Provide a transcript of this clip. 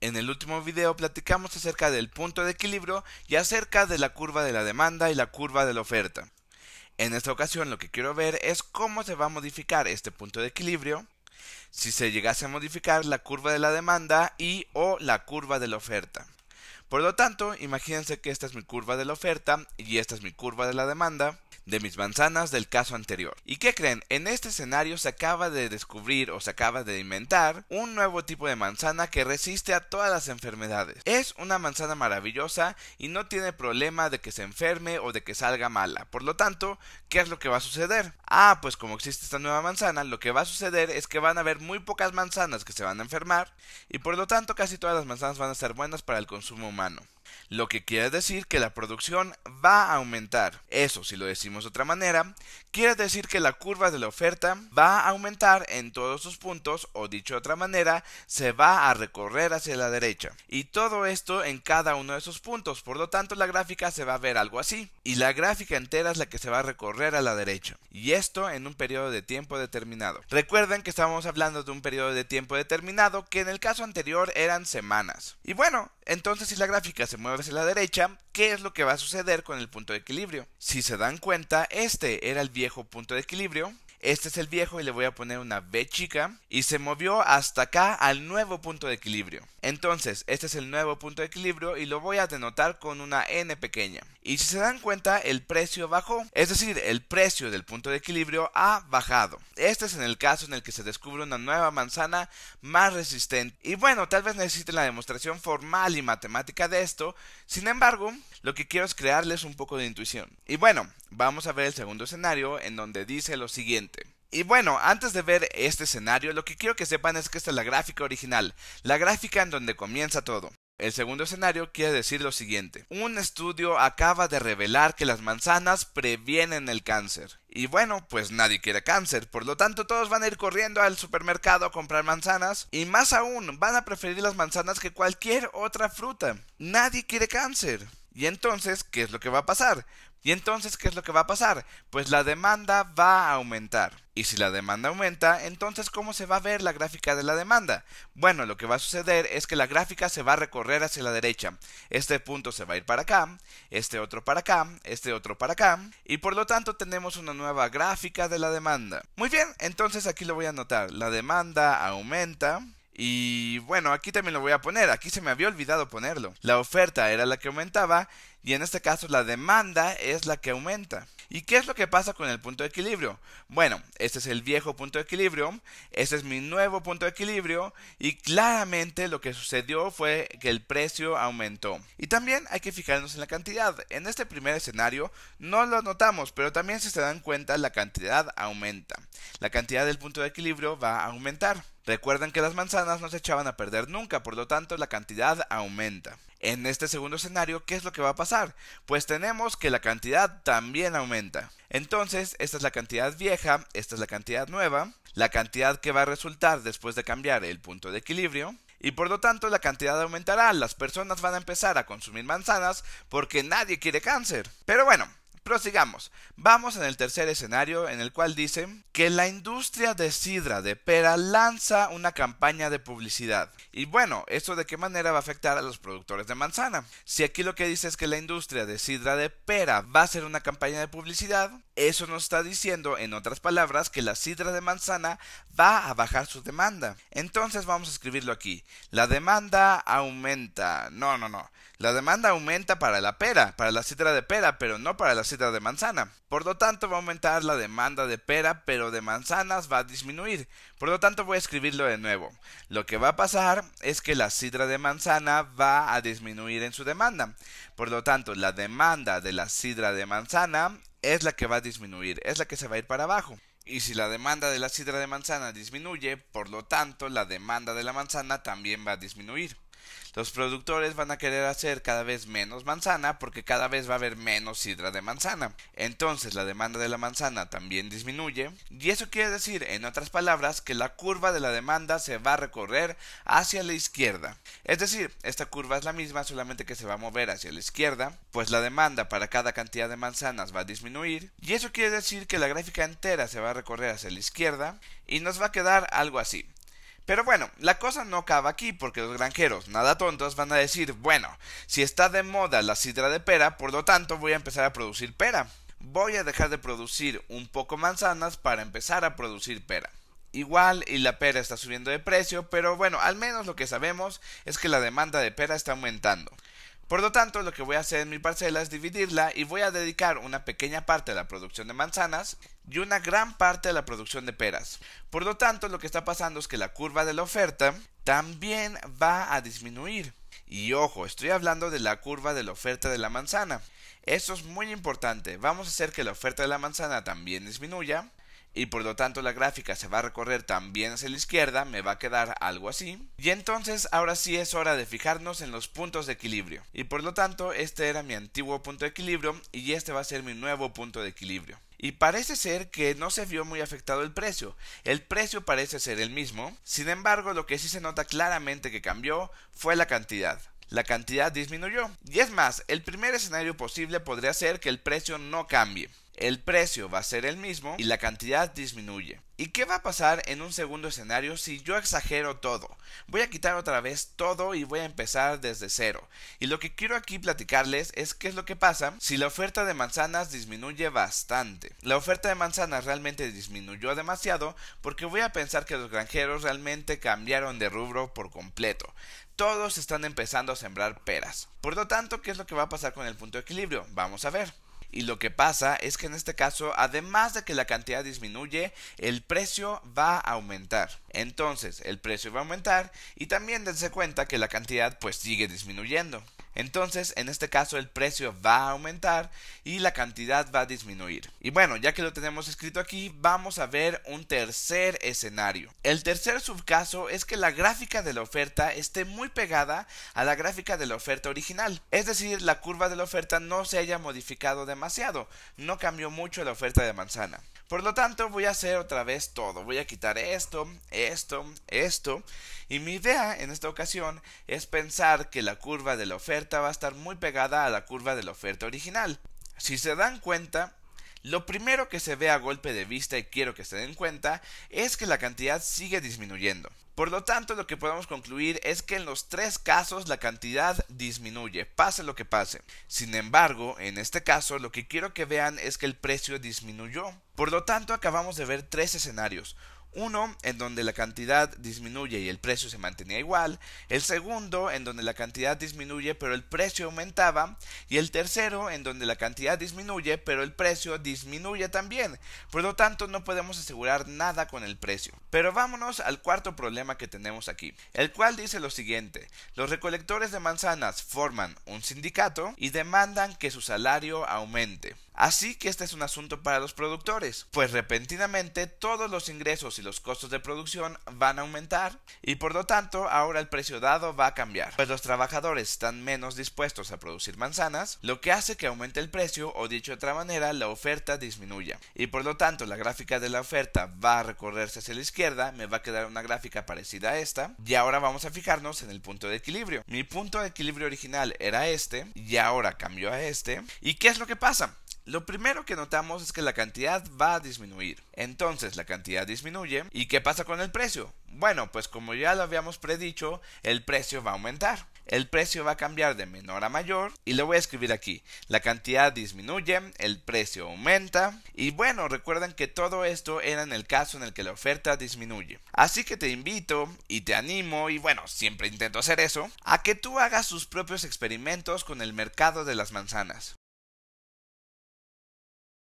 En el último video platicamos acerca del punto de equilibrio y acerca de la curva de la demanda y la curva de la oferta. En esta ocasión lo que quiero ver es cómo se va a modificar este punto de equilibrio si se llegase a modificar la curva de la demanda y o la curva de la oferta. Por lo tanto, imagínense que esta es mi curva de la oferta y esta es mi curva de la demanda de mis manzanas del caso anterior. ¿Y qué creen? En este escenario se acaba de descubrir o se acaba de inventar un nuevo tipo de manzana que resiste a todas las enfermedades. Es una manzana maravillosa y no tiene problema de que se enferme o de que salga mala. Por lo tanto, ¿qué es lo que va a suceder? Ah, pues como existe esta nueva manzana, lo que va a suceder es que van a haber muy pocas manzanas que se van a enfermar y por lo tanto casi todas las manzanas van a ser buenas para el consumo humano lo que quiere decir que la producción va a aumentar. Eso, si lo decimos de otra manera, quiere decir que la curva de la oferta va a aumentar en todos sus puntos o dicho de otra manera, se va a recorrer hacia la derecha. Y todo esto en cada uno de esos puntos, por lo tanto la gráfica se va a ver algo así. Y la gráfica entera es la que se va a recorrer a la derecha. Y esto en un periodo de tiempo determinado. Recuerden que estamos hablando de un periodo de tiempo determinado que en el caso anterior eran semanas. Y bueno, entonces, si la gráfica se mueve hacia la derecha, ¿qué es lo que va a suceder con el punto de equilibrio? Si se dan cuenta, este era el viejo punto de equilibrio, este es el viejo y le voy a poner una B chica. Y se movió hasta acá al nuevo punto de equilibrio. Entonces, este es el nuevo punto de equilibrio y lo voy a denotar con una N pequeña. Y si se dan cuenta, el precio bajó. Es decir, el precio del punto de equilibrio ha bajado. Este es en el caso en el que se descubre una nueva manzana más resistente. Y bueno, tal vez necesiten la demostración formal y matemática de esto. Sin embargo, lo que quiero es crearles un poco de intuición. Y bueno, vamos a ver el segundo escenario en donde dice lo siguiente. Y bueno, antes de ver este escenario, lo que quiero que sepan es que esta es la gráfica original, la gráfica en donde comienza todo. El segundo escenario quiere decir lo siguiente. Un estudio acaba de revelar que las manzanas previenen el cáncer. Y bueno, pues nadie quiere cáncer, por lo tanto todos van a ir corriendo al supermercado a comprar manzanas y más aún van a preferir las manzanas que cualquier otra fruta. Nadie quiere cáncer. Y entonces, ¿qué es lo que va a pasar? Y entonces, ¿qué es lo que va a pasar? Pues la demanda va a aumentar. Y si la demanda aumenta, entonces ¿cómo se va a ver la gráfica de la demanda? Bueno, lo que va a suceder es que la gráfica se va a recorrer hacia la derecha. Este punto se va a ir para acá, este otro para acá, este otro para acá, y por lo tanto tenemos una nueva gráfica de la demanda. Muy bien, entonces aquí lo voy a anotar. La demanda aumenta y bueno, aquí también lo voy a poner, aquí se me había olvidado ponerlo. La oferta era la que aumentaba y en este caso la demanda es la que aumenta. ¿Y qué es lo que pasa con el punto de equilibrio? Bueno, este es el viejo punto de equilibrio, este es mi nuevo punto de equilibrio y claramente lo que sucedió fue que el precio aumentó. Y también hay que fijarnos en la cantidad. En este primer escenario no lo notamos, pero también si se dan cuenta la cantidad aumenta la cantidad del punto de equilibrio va a aumentar. Recuerden que las manzanas no se echaban a perder nunca, por lo tanto la cantidad aumenta. En este segundo escenario, ¿qué es lo que va a pasar? Pues tenemos que la cantidad también aumenta. Entonces, esta es la cantidad vieja, esta es la cantidad nueva, la cantidad que va a resultar después de cambiar el punto de equilibrio, y por lo tanto la cantidad aumentará, las personas van a empezar a consumir manzanas porque nadie quiere cáncer. Pero bueno, sigamos, Vamos en el tercer escenario en el cual dicen que la industria de sidra de pera lanza una campaña de publicidad. Y bueno, ¿esto de qué manera va a afectar a los productores de manzana? Si aquí lo que dice es que la industria de sidra de pera va a hacer una campaña de publicidad, eso nos está diciendo, en otras palabras, que la sidra de manzana va a bajar su demanda. Entonces vamos a escribirlo aquí. La demanda aumenta. No, no, no. La demanda aumenta para la pera, para la sidra de pera, pero no para la sidra de manzana. Por lo tanto, va a aumentar la demanda de pera, pero de manzanas va a disminuir. Por lo tanto, voy a escribirlo de nuevo. Lo que va a pasar es que la sidra de manzana va a disminuir en su demanda. Por lo tanto, la demanda de la sidra de manzana es la que va a disminuir, es la que se va a ir para abajo. Y si la demanda de la sidra de manzana disminuye, por lo tanto, la demanda de la manzana también va a disminuir. Los productores van a querer hacer cada vez menos manzana porque cada vez va a haber menos sidra de manzana. Entonces la demanda de la manzana también disminuye. Y eso quiere decir, en otras palabras, que la curva de la demanda se va a recorrer hacia la izquierda. Es decir, esta curva es la misma, solamente que se va a mover hacia la izquierda, pues la demanda para cada cantidad de manzanas va a disminuir. Y eso quiere decir que la gráfica entera se va a recorrer hacia la izquierda y nos va a quedar algo así. Pero bueno, la cosa no acaba aquí porque los granjeros, nada tontos, van a decir, bueno, si está de moda la sidra de pera, por lo tanto voy a empezar a producir pera. Voy a dejar de producir un poco manzanas para empezar a producir pera. Igual y la pera está subiendo de precio, pero bueno, al menos lo que sabemos es que la demanda de pera está aumentando. Por lo tanto, lo que voy a hacer en mi parcela es dividirla y voy a dedicar una pequeña parte a la producción de manzanas y una gran parte de la producción de peras. Por lo tanto, lo que está pasando es que la curva de la oferta también va a disminuir. Y ojo, estoy hablando de la curva de la oferta de la manzana. Eso es muy importante. Vamos a hacer que la oferta de la manzana también disminuya y por lo tanto la gráfica se va a recorrer también hacia la izquierda, me va a quedar algo así. Y entonces ahora sí es hora de fijarnos en los puntos de equilibrio. Y por lo tanto este era mi antiguo punto de equilibrio y este va a ser mi nuevo punto de equilibrio y parece ser que no se vio muy afectado el precio. El precio parece ser el mismo, sin embargo lo que sí se nota claramente que cambió fue la cantidad. La cantidad disminuyó. Y es más, el primer escenario posible podría ser que el precio no cambie el precio va a ser el mismo y la cantidad disminuye. ¿Y qué va a pasar en un segundo escenario si yo exagero todo? Voy a quitar otra vez todo y voy a empezar desde cero. Y lo que quiero aquí platicarles es qué es lo que pasa si la oferta de manzanas disminuye bastante. La oferta de manzanas realmente disminuyó demasiado porque voy a pensar que los granjeros realmente cambiaron de rubro por completo todos están empezando a sembrar peras. Por lo tanto, ¿qué es lo que va a pasar con el punto de equilibrio? Vamos a ver. Y lo que pasa es que en este caso, además de que la cantidad disminuye, el precio va a aumentar. Entonces el precio va a aumentar y también dense cuenta que la cantidad pues sigue disminuyendo. Entonces, en este caso el precio va a aumentar y la cantidad va a disminuir. Y bueno, ya que lo tenemos escrito aquí, vamos a ver un tercer escenario. El tercer subcaso es que la gráfica de la oferta esté muy pegada a la gráfica de la oferta original. Es decir, la curva de la oferta no se haya modificado demasiado, no cambió mucho la oferta de manzana. Por lo tanto, voy a hacer otra vez todo. Voy a quitar esto, esto, esto. Y mi idea en esta ocasión es pensar que la curva de la oferta va a estar muy pegada a la curva de la oferta original. Si se dan cuenta, lo primero que se ve a golpe de vista y quiero que se den cuenta es que la cantidad sigue disminuyendo. Por lo tanto, lo que podemos concluir es que en los tres casos la cantidad disminuye, pase lo que pase. Sin embargo, en este caso lo que quiero que vean es que el precio disminuyó. Por lo tanto, acabamos de ver tres escenarios. Uno, en donde la cantidad disminuye y el precio se mantenía igual. El segundo, en donde la cantidad disminuye pero el precio aumentaba. Y el tercero, en donde la cantidad disminuye pero el precio disminuye también. Por lo tanto, no podemos asegurar nada con el precio. Pero vámonos al cuarto problema que tenemos aquí, el cual dice lo siguiente. Los recolectores de manzanas forman un sindicato y demandan que su salario aumente. Así que este es un asunto para los productores, pues repentinamente todos los ingresos y los costos de producción van a aumentar y por lo tanto ahora el precio dado va a cambiar, pues los trabajadores están menos dispuestos a producir manzanas, lo que hace que aumente el precio o dicho de otra manera la oferta disminuya. Y por lo tanto la gráfica de la oferta va a recorrerse hacia la izquierda, me va a quedar una gráfica parecida a esta y ahora vamos a fijarnos en el punto de equilibrio. Mi punto de equilibrio original era este y ahora cambió a este. ¿Y qué es lo que pasa? Lo primero que notamos es que la cantidad va a disminuir. Entonces la cantidad disminuye. ¿Y qué pasa con el precio? Bueno, pues como ya lo habíamos predicho, el precio va a aumentar. El precio va a cambiar de menor a mayor y lo voy a escribir aquí. La cantidad disminuye, el precio aumenta y bueno, recuerden que todo esto era en el caso en el que la oferta disminuye. Así que te invito y te animo y bueno, siempre intento hacer eso, a que tú hagas tus propios experimentos con el mercado de las manzanas.